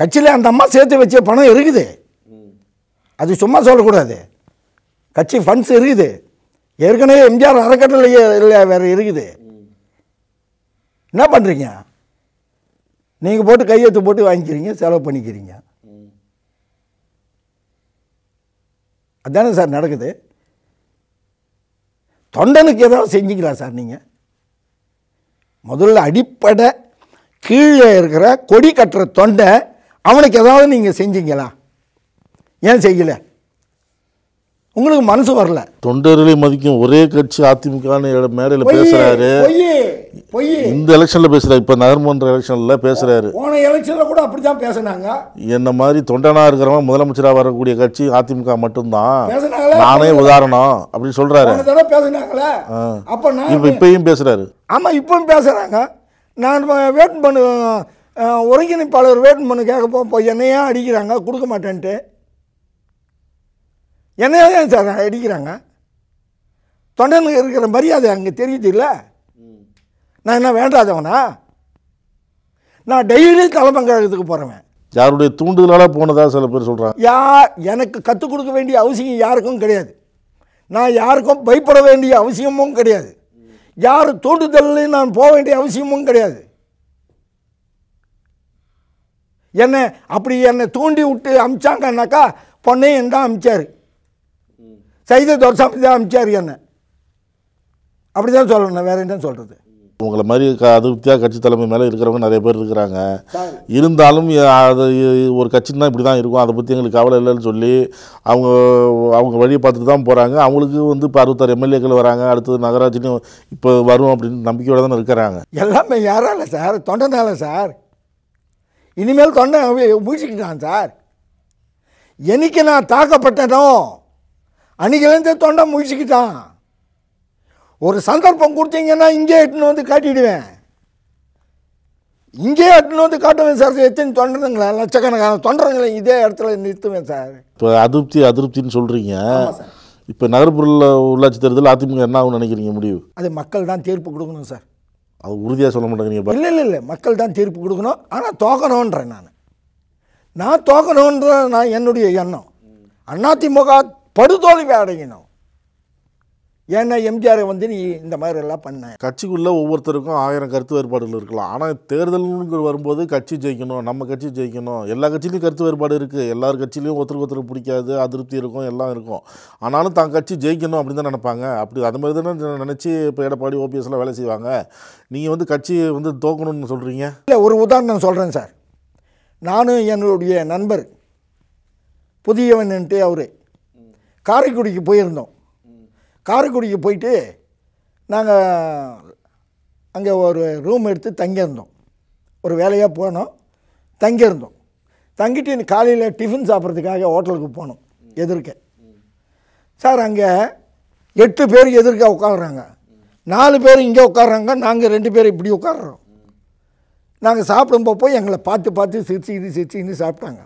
கட்சியில் அந்த அம்மா சேர்த்து வச்ச பணம் இருக்குது அது சும்மா சொல்லக்கூடாது கட்சி ஃபண்ட்ஸ் இருக்குது ஏற்கனவே எம்ஜிஆர் அறக்கட்டளை இல்லை வேறு இருக்குது என்ன பண்ணுறீங்க நீங்கள் போட்டு கையெழுத்து போட்டு வாங்கிக்கிறீங்க செலவு பண்ணிக்கிறீங்க அதுதானே சார் நடக்குது தொண்டனுக்கு ஏதாவது செஞ்சிக்கலாம் சார் நீங்கள் முதல்ல அடிப்படை கீழே இருக்கிற கொடி கட்டுற தொண்டை அவனுக்கு ஏதாவது நீங்கள் செஞ்சீங்களா ஏன் செய்யலை உங்களுக்கு மனசு வரல தொண்டர்களை மதிக்கும் ஒரே கட்சி அதிமுகன்னு மேடையில் பேசுறாரு இந்த எலெக்ஷன்ல பேசுறாரு இப்ப நகர்மன்ற எலெக்ஷன்ல பேசுறாரு போன எலெக்ஷன்ல கூட அப்படிதான் பேசினாங்க என்ன மாதிரி தொண்டனா இருக்கிறவங்க முதலமைச்சரா வரக்கூடிய கட்சி அதிமுக மட்டும்தான் நானே உதாரணம் அப்படின்னு சொல்றாரு பேசினாங்களே அப்ப இப்பயும் பேசுறாரு ஆமா இப்பவும் பேசுறாங்க நான் வேட்பு பண்ணு ஒருங்கிணைப்பாளர் வேட்பு பண்ணு கேட்க போ என்னையா அடிக்கிறாங்க கொடுக்க மாட்டேன்ட்டு என்னையா தான் சார் அடிக்கிறாங்க தொண்டனு இருக்கிற மரியாதை அங்கே தெரியுது இல்லை நான் என்ன வேண்டாதவனா நான் டெய்லி தலைமங்கலத்துக்கு போகிறவன் யாருடைய தூண்டுதலால் போனதாக சில பேர் சொல்கிறாங்க யா எனக்கு கற்றுக் கொடுக்க வேண்டிய அவசியம் யாருக்கும் கிடையாது நான் யாருக்கும் பயப்பட வேண்டிய அவசியமும் கிடையாது யார் தூண்டுதல்லையும் நான் போக வேண்டிய அவசியமும் கிடையாது என்னை அப்படி என்னை தூண்டி விட்டு அமிச்சாங்கன்னாக்கா பொண்ணையும் தான் அமிச்சார் செய்த தோசம் தான் அமிச்சார் என்ன அப்படி தான் சொல்லணும் வேறு என்ன சொல்கிறது உங்களை மாதிரி க அதிருப்தியாக கட்சி தலைமை மேலே இருக்கிறவங்க நிறைய பேர் இருக்கிறாங்க இருந்தாலும் அது ஒரு கட்சின்னா இப்படி தான் இருக்கும் அதை பற்றி எங்களுக்கு கவலை இல்லைன்னு சொல்லி அவங்க அவங்க வழியை பார்த்துட்டு தான் போகிறாங்க அவங்களுக்கு வந்து இப்போ அறுபத்தாறு எம்எல்ஏக்கள் வராங்க அடுத்தது நகராட்சியும் இப்போ வரும் அப்படின்னு நம்பிக்கையோடு தானே இருக்கிறாங்க எல்லாமே யாரால சார் தொண்டனால சார் இனிமேல் தொண்டை முழிச்சுக்கிட்டான் சார் எனக்கு நான் தாக்கப்பட்டதும் அன்றைக்கிலேருந்து தொண்டை முடிச்சுக்கிட்டான் ஒரு சந்தர்ப்பம் கொடுத்தீங்கன்னா இங்கே எட்டுன்னு வந்து காட்டிடுவேன் இங்கே எட்டுன்னு வந்து காட்டுவேன் சார் எத்தனை தொண்டருங்களா லட்சக்கணக்கான தொண்டருங்களை இதே இடத்துல நிறுத்துவேன் சார் இப்போ அதிருப்தி அதிருப்தின்னு சொல்கிறீங்க இப்போ நகர்ப்புற உள்ளாட்சி தேர்தல் அதிமுக என்ன ஆகும்னு நினைக்கிறீங்க முடிவு அது மக்கள் தான் தீர்ப்பு கொடுக்கணும் சார் அது உறுதியாக சொல்ல மாட்டேங்கிறீங்க இல்லை இல்லை இல்லை மக்கள் தான் தீர்ப்பு கொடுக்கணும் ஆனால் தோக்கணுன்றேன் நான் நான் தோக்கணுன்ற நான் என்னுடைய எண்ணம் அதிமுக படுதோல்வி அடையணும் ஏன்னா எம்ஜிஆர் வந்து நீ இந்த மாதிரி எல்லாம் பண்ண கட்சிக்குள்ளே ஒவ்வொருத்தருக்கும் ஆயிரம் கருத்து வேறுபாடுகள் இருக்கலாம் ஆனால் தேர்தலுங்கிற வரும்போது கட்சி ஜெயிக்கணும் நம்ம கட்சி ஜெயிக்கணும் எல்லா கட்சியிலையும் கருத்து வேறுபாடு இருக்குது எல்லார் கட்சியிலையும் ஒருத்தருக்கு ஒருத்தர் பிடிக்காது அதிருப்தி இருக்கும் எல்லாம் இருக்கும் ஆனாலும் தான் கட்சி ஜெயிக்கணும் அப்படின்னு தான் நினைப்பாங்க அப்படி அது மாதிரி தானே நினச்சி இப்போ எடப்பாடி ஓபிஎஸ்லாம் வேலை செய்வாங்க நீங்கள் வந்து கட்சி வந்து தோக்கணும்னு சொல்கிறீங்க இல்லை ஒரு உதாரணம் சொல்கிறேன் சார் நானும் என்னுடைய நண்பர் புதியவன்ட்டு அவரு காரைக்குடிக்கு போயிருந்தோம் காரைக்குடிக்கு போயிட்டு நாங்கள் அங்கே ஒரு ரூம் எடுத்து தங்கியிருந்தோம் ஒரு வேலையாக போனோம் தங்கியிருந்தோம் தங்கிட்டு காலையில் டிஃபன் சாப்பிட்றதுக்காக ஹோட்டலுக்கு போனோம் எதிர்க்க சார் அங்கே எட்டு பேர் எதிர்க்க உட்காடுறாங்க நாலு பேர் இங்கே உட்காடுறாங்க நாங்கள் ரெண்டு பேர் இப்படி உட்காடுறோம் நாங்கள் போய் எங்களை பார்த்து பார்த்து சிரிச்சு இது சிரிச்சு சாப்பிட்டாங்க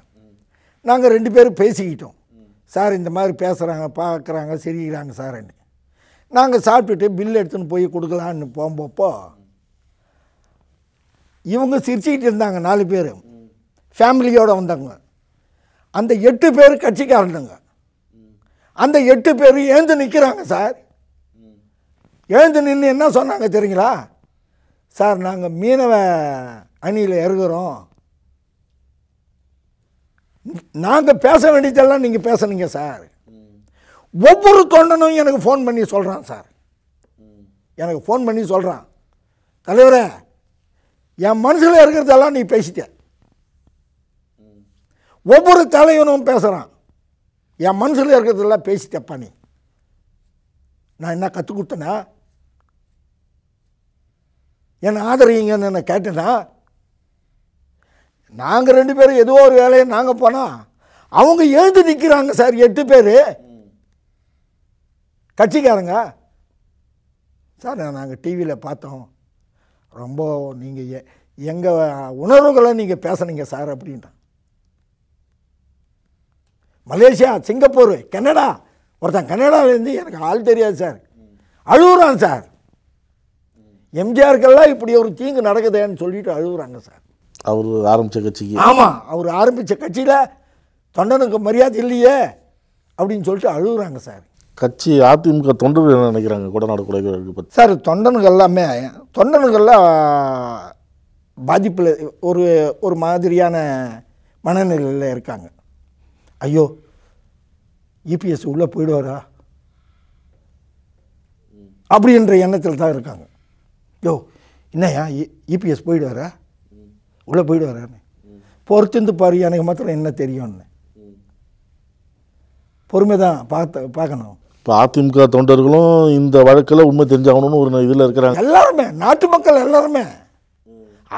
நாங்கள் ரெண்டு பேரும் பேசிக்கிட்டோம் சார் இந்த மாதிரி பேசுகிறாங்க பார்க்குறாங்க சிரிக்கிறாங்க சார்ன்னு நாங்கள் சாப்பிட்டுட்டு பில் எடுத்துன்னு போய் கொடுக்கலான்னு போகும்போப்போ இவங்க சிரிச்சுக்கிட்டு இருந்தாங்க நாலு பேர் ஃபேமிலியோடு வந்தாங்க அந்த எட்டு பேர் கட்சிக்காரனுங்க அந்த எட்டு பேர் ஏந்து நிற்கிறாங்க சார் எழுந்து நின்று என்ன சொன்னாங்க தெரியுங்களா சார் நாங்கள் மீனவ அணியில் இறங்குறோம் நாங்கள் பேச வேண்டியதெல்லாம் நீங்கள் பேசணுங்க சார் ஒவ்வொரு தொண்டனும் எனக்கு ஃபோன் பண்ணி சொல்கிறான் சார் எனக்கு ஃபோன் பண்ணி சொல்கிறான் தலைவரே என் மனசில் இருக்கிறதெல்லாம் நீ பேசிட்ட ஒவ்வொரு தலைவனும் பேசுகிறான் என் மனசில் இருக்கிறதெல்லாம் பேசிட்டப்பா நீ நான் என்ன கற்றுக் கொடுத்தனா என்னை ஆதரிங்கன்னு என்னை கேட்டேன்னா நாங்கள் ரெண்டு பேரும் ஏதோ ஒரு வேலையை நாங்கள் போனால் அவங்க எழுந்து நிற்கிறாங்க சார் எட்டு பேர் கட்சிக்காரங்க சார் நாங்கள் டிவியில் பார்த்தோம் ரொம்ப நீங்கள் எங்கள் உணர்வுகளை நீங்கள் பேசுனீங்க சார் அப்படின்ட்டு மலேசியா சிங்கப்பூர் கனடா ஒருத்தன் கனடாவிலேருந்து எனக்கு ஆள் தெரியாது சார் அழுகுறான் சார் எம்ஜிஆருக்கெல்லாம் இப்படி ஒரு தீங்கு நடக்குதுன்னு சொல்லிட்டு அழுகுறாங்க சார் அவர் ஆரம்பித்த கட்சிக்கு ஆமாம் அவர் ஆரம்பித்த கட்சியில் தொண்டனுக்கு மரியாதை இல்லையே அப்படின்னு சொல்லிட்டு அழுகுறாங்க சார் கட்சி அதிமுக தொண்டர்கள் நினைக்கிறாங்க கொடநாடு கொலைகளுக்கு பற்றி சார் தொண்டனுக்கு எல்லாமே தொண்டனுக்கெல்லாம் பாதிப்பில் ஒரு ஒரு மாதிரியான மனநிலையில் இருக்காங்க ஐயோ இபிஎஸ் உள்ளே போயிடுவாரா அப்படின்ற எண்ணத்தில் தான் இருக்காங்க யோ என்னையா இபிஎஸ் போயிடுவாரா உள்ளே போயிடுவார் பொறுத்துந்து பாரு எனக்கு மாத்திரம் என்ன தெரியும்னு பொறுமை தான் பார்த்த பார்க்கணும் இப்போ அதிமுக தொண்டர்களும் இந்த வழக்கில் உண்மை தெரிஞ்சாகணும்னு ஒரு இதில் இருக்கிறாங்க எல்லாருமே நாட்டு மக்கள் எல்லாருமே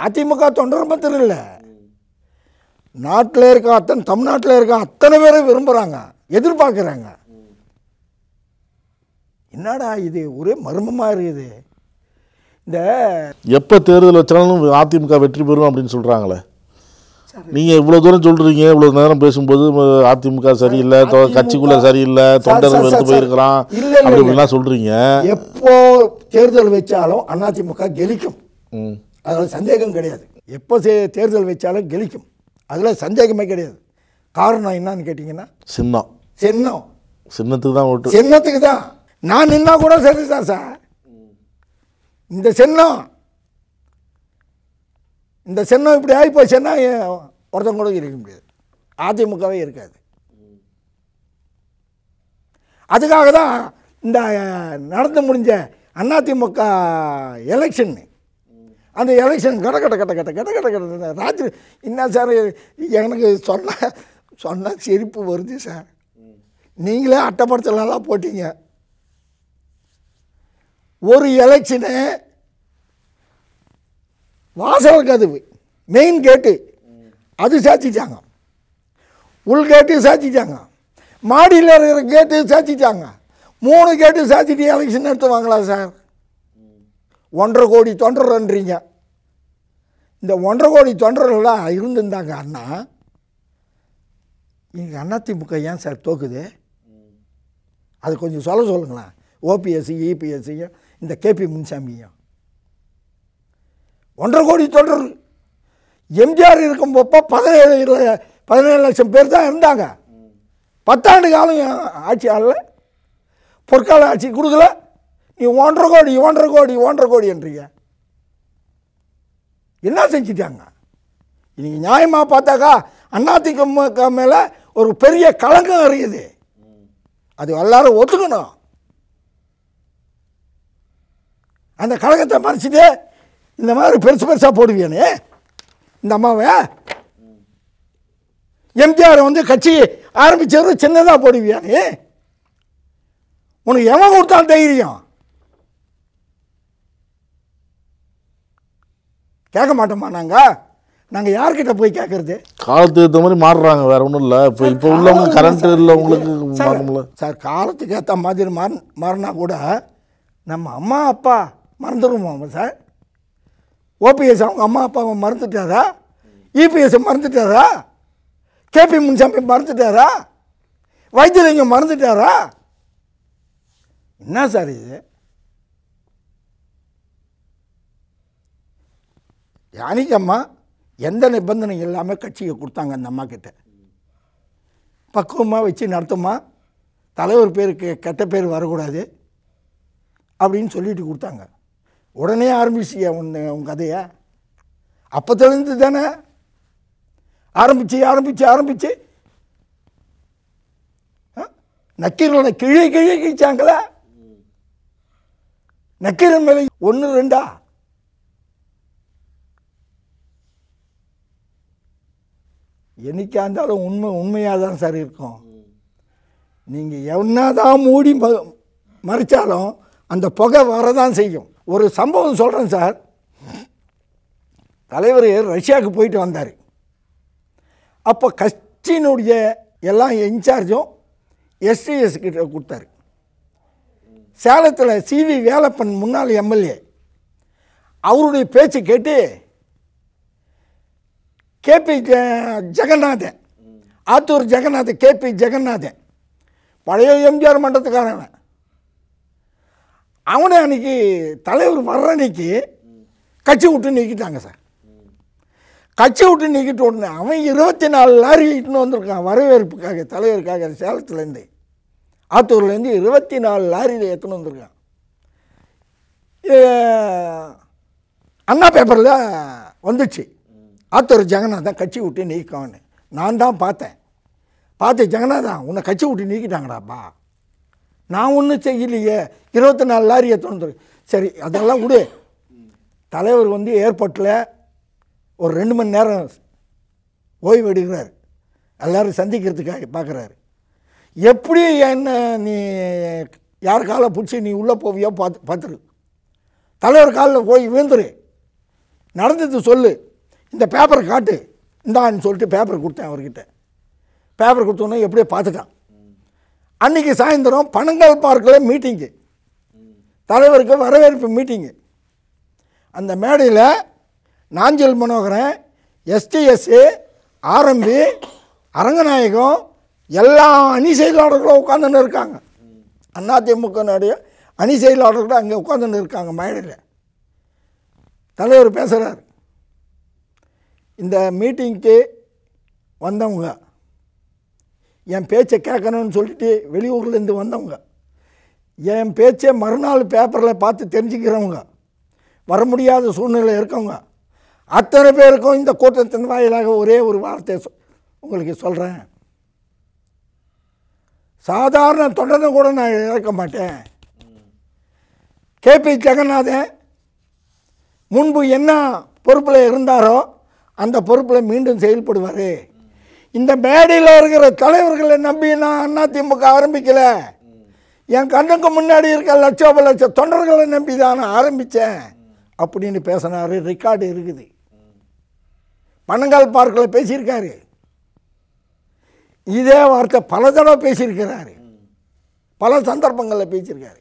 அதிமுக தொண்டர் மாத்திரம் இல்லை நாட்டில் இருக்க அத்தனை தமிழ்நாட்டில் இருக்க அத்தனை பேரும் விரும்புகிறாங்க எதிர்பார்க்குறாங்க என்னடா இது ஒரே மர்மமாக இருக்குது இந்த எப்போ தேர்தல் வச்சாலும் அதிமுக வெற்றி பெறும் அப்படின்னு சொல்கிறாங்களே நீங்கள் இவ்வளோ தூரம் சொல்கிறீங்க இவ்வளோ நேரம் பேசும்போது அதிமுக சரியில்லை கட்சிக்குள்ளே சரியில்லை தொண்டர்கள் வெறுத்து போயிருக்கிறான் அப்படி சொல்கிறீங்க எப்போ தேர்தல் வச்சாலும் அதிமுக கெலிக்கும் அதில் சந்தேகம் கிடையாது எப்போ தேர்தல் வச்சாலும் கெலிக்கும் அதில் சந்தேகமே கிடையாது காரணம் என்னன்னு கேட்டிங்கன்னா சின்னம் சின்னம் சின்னத்துக்கு தான் ஓட்டு சின்னத்துக்கு தான் நான் நின்னா கூட சரிதான் சார் இந்த சென்னம் இந்த சென்னம் இப்படி ஆகி சென்னா ஒருத்தன் கூட இருக்க முடியாது அதிமுகவே இருக்காது அதுக்காக தான் இந்த நடந்து முடிஞ்ச அதிமுக எலெக்ஷன் அந்த எலெக்ஷன் கட கட கட கட கட கட கட ராத்திரி என்ன சார் எனக்கு சொன்னால் சொன்னால் சிரிப்பு வருது சார் நீங்களே அட்டப்படுத்தலாம் போட்டீங்க ஒரு எலெக்ஷனு வாசல் கதவு மெயின் கேட்டு அது சாச்சிட்டாங்க உள்கேட்டு சாச்சிட்டாங்க மாடியில் இருக்கிற கேட்டு சாச்சிட்டாங்க மூணு கேட்டு சாச்சிட்டு எலெக்ஷன் நடத்துவாங்களா சார் ஒன்றரை கோடி தொண்டர்ன்றீங்க இந்த ஒன்றரை கோடி தொண்டர்களாக இருந்திருந்தாங்க அண்ணா இங்கே அதிமுக ஏன் சார் தோக்குது அது கொஞ்சம் சொல்ல சொல்லுங்களேன் ஓபிஎஸ்சி இபிஎஸ்சியும் இந்த கேபி முன்சாமியா ஒன்றரை கோடி தொண்டர் எம்ஜிஆர் இருக்கும் போப்போ பதினேழு பதினேழு லட்சம் பேர் தான் இருந்தாங்க பத்தாண்டு காலம் ஆட்சி ஆளல பொற்கால ஆட்சி கொடுக்கல நீ ஒன்றரை கோடி ஒன்றரை கோடி ஒன்றரை கோடி என்றீங்க என்ன செஞ்சுட்டாங்க இன்னைக்கு நியாயமாக பார்த்தாக்கா அண்ணாத்திக்கு மேலே ஒரு பெரிய கலங்கம் அறியுது அது எல்லாரும் ஒத்துக்கணும் அந்த கழகத்தை மறைச்சிட்டு இந்த மாதிரி பெருசு பெருசாக போடுவியானே இந்த அம்மாவை எம்ஜிஆர் வந்து கட்சி ஆரம்பித்தவர் சின்னதாக போடுவியானே உனக்கு எவன் கொடுத்தான் தைரியம் கேட்க மாட்டோமா நாங்கள் நாங்கள் யார்கிட்ட போய் கேட்கறது காலத்துக்கு ஏற்ற மாதிரி மாறுறாங்க வேற ஒன்றும் இல்லை இப்போ இப்போ உள்ளவங்க கரண்ட் இல்லை உங்களுக்கு சார் காலத்துக்கு ஏற்ற மாதிரி மாறினா கூட நம்ம அம்மா அப்பா மறந்துடுவோம் சார் ஓபிஎஸ் அவங்க அம்மா அப்பாவை மறந்துட்டாரா இபிஎஸ் e மறந்துட்டாரா கேபி முன்சாமி மறந்துட்டாரா வைத்தியலிங்கம் மறந்துட்டாரா என்ன சார் இது யானைக்கு அம்மா எந்த நிபந்தனை இல்லாமல் கட்சிக்கு கொடுத்தாங்க அந்த அம்மா கிட்ட பக்குவமாக வச்சு நடத்துமா தலைவர் பேருக்கு கெட்ட பேர் வரக்கூடாது அப்படின்னு சொல்லிட்டு கொடுத்தாங்க உடனே ஆரம்பிச்சியா உன் உன் கதையை அப்போ தெளிந்து தானே ஆரம்பித்து ஆரம்பித்து ஆரம்பிச்சு நக்கீரனை கிழி கிழி கிழிச்சாங்களா நக்கீரன் மேலே ஒன்று ரெண்டா என்றைக்கா இருந்தாலும் உண்மை உண்மையாக தான் சார் இருக்கும் நீங்கள் என்ன தான் மூடி மறைச்சாலும் அந்த புகை வரதான் செய்யும் ஒரு சம்பவம் சொல்கிறேன் சார் தலைவர் ரஷ்யாவுக்கு போயிட்டு வந்தார் அப்போ கட்சியினுடைய எல்லாம் இன்சார்ஜும் எஸ்டிஎஸ் கிட்ட கொடுத்தாரு சேலத்தில் சிவி வேலப்பன் முன்னாள் எம்எல்ஏ அவருடைய பேச்சு கேட்டு கேபி ஜெகநாதன் ஆத்தூர் ஜெகநாதன் கேபி ஜெகநாதன் பழைய எம்ஜிஆர் மன்றத்துக்காரன் அவனை அன்றைக்கி தலைவர் வர்ற அன்னைக்கு கட்சி விட்டு நீக்கிட்டாங்க சார் கட்சி விட்டு நீக்கிட்டு உடனே அவன் இருபத்தி நாலு லாரி இட்டுன்னு வந்திருக்கான் வரவேற்புக்காக தலைவருக்காக சேலத்துலேருந்து ஆத்தூர்லேருந்து இருபத்தி நாலு லாரியில் எடுத்துன்னு வந்திருக்கான் அண்ணா பேப்பரில் வந்துச்சு ஆத்தூர் ஜெகநாதன் கட்சி விட்டு நீக்கான்னு நான் தான் பார்த்தேன் பார்த்து ஜெகநாதன் உன்னை கட்சி விட்டு நீக்கிட்டாங்கடாப்பா நான் ஒன்றும் செய்யலையே இருபத்தி நாலு லாரியை திறந்துரு சரி அதெல்லாம் விடு தலைவர் வந்து ஏர்போர்ட்டில் ஒரு ரெண்டு மணி நேரம் ஓய்வு எடுக்கிறார் எல்லோரும் சந்திக்கிறதுக்காக பார்க்குறாரு எப்படி என்ன நீ யார் காலை பிடிச்சி நீ உள்ளே போவியோ பார்த்து பார்த்துரு தலைவர் காலில் போய் விழுந்துரு நடந்தது சொல்லு இந்த பேப்பரை காட்டு இந்தான்னு சொல்லிட்டு பேப்பர் கொடுத்தேன் அவர்கிட்ட பேப்பர் கொடுத்தோன்னே எப்படியோ பார்த்துட்டான் அன்றைக்கி சாயந்தரம் பனங்கால் பார்க்கில் மீட்டிங்கு தலைவருக்கு வரவேற்பு மீட்டிங்கு அந்த மேடையில் நாஞ்சல் மனோகரன் எஸ்டிஎஸ்சி ஆரம்பி அரங்கநாயகம் எல்லா அணி செயலாளர்களும் உட்காந்துன்னு இருக்காங்க அதிமுகனுடைய அணி செயலாளர்கள் அங்கே உட்காந்துன்னு இருக்காங்க மேடையில் தலைவர் பேசுகிறார் இந்த மீட்டிங்க்கு வந்தவங்க என் பேச்சை கேட்கணும்னு சொல்லிட்டு வெளியூர்லேருந்து வந்தவங்க என் பேச்சை மறுநாள் பேப்பரில் பார்த்து தெரிஞ்சுக்கிறவங்க வர முடியாத சூழ்நிலை இருக்கவங்க அத்தனை பேருக்கும் இந்த கூட்டத்தின் வாயிலாக ஒரே ஒரு வார்த்தை உங்களுக்கு சொல்கிறேன் சாதாரண தொடர்ந்து கூட நான் இறக்க மாட்டேன் கேபி ஜெகநாதன் முன்பு என்ன பொறுப்பில் இருந்தாரோ அந்த பொறுப்பில் மீண்டும் செயல்படுவார் இந்த மேடையில் இருக்கிற தலைவர்களை நம்பி நான் அதிமுக ஆரம்பிக்கலை என் கண்ணுக்கு முன்னாடி இருக்க லட்சோப லட்ச தொண்டர்களை நம்பி தான் நான் ஆரம்பித்தேன் அப்படின்னு பேசினார் ரெக்கார்டு இருக்குது பன்னங்கால் பார்க்கில் பேசியிருக்காரு இதே வார்த்தை பல தடவை பேசியிருக்கிறாரு பல சந்தர்ப்பங்களில் பேசியிருக்காரு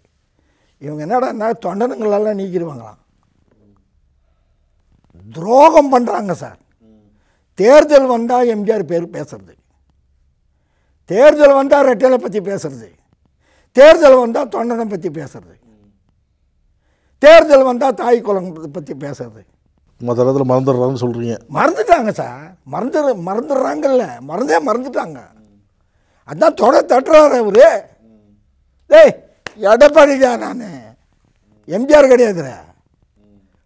இவங்க என்னடா தொண்டனங்களெல்லாம் நீக்கிடுவாங்களாம் துரோகம் பண்ணுறாங்க சார் தேர்தல் வந்தால் எம்ஜிஆர் பேர் பேசுறது தேர்தல் வந்தால் ரெட்டலை பற்றி பேசுறது தேர்தல் வந்தால் தொண்டனை பற்றி பேசுறது தேர்தல் வந்தால் தாய் குளம் பற்றி பேசுறது முதல்ல மறந்துடுறாங்க சொல்கிறீங்க மறந்துட்டாங்க சார் மறந்து மறந்துடுறாங்கல்ல மறந்தே மறந்துட்டாங்க அதான் தொடர் தட்டுறாரு அவர் ஏய் தான் நான் எம்ஜிஆர் கிடையாதுல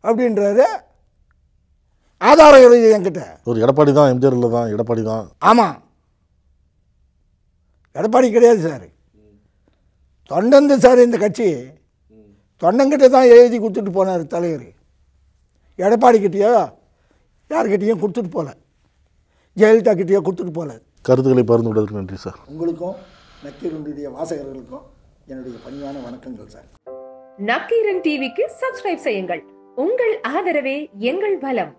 அப்படின்றாரு ஆதாரம் எழுதி என்கிட்ட ஒரு எடப்பாடி தான் எம்ஜிஆர் இல்லை தான் எடப்பாடி தான் ஆமாம் எடப்பாடி கிடையாது சார் தொண்டந்து சார் இந்த கட்சி தொண்டங்கிட்ட தான் எழுதி கொடுத்துட்டு போனார் தலைவர் எடப்பாடிக்கிட்டேயோ யார்கிட்டேயும் கொடுத்துட்டு போகல ஜெயலலிதா கிட்டேயோ கொடுத்துட்டு போகல கருத்துக்களை பகிர்ந்து விடுவதற்கு நன்றி சார் உங்களுக்கும் நக்கீரனுடைய வாசகர்களுக்கும் என்னுடைய பணிவான வணக்கங்கள் சார் நக்கீரன் டிவிக்கு சப்ஸ்கிரைப் செய்யுங்கள் உங்கள் ஆதரவே எங்கள் பலம்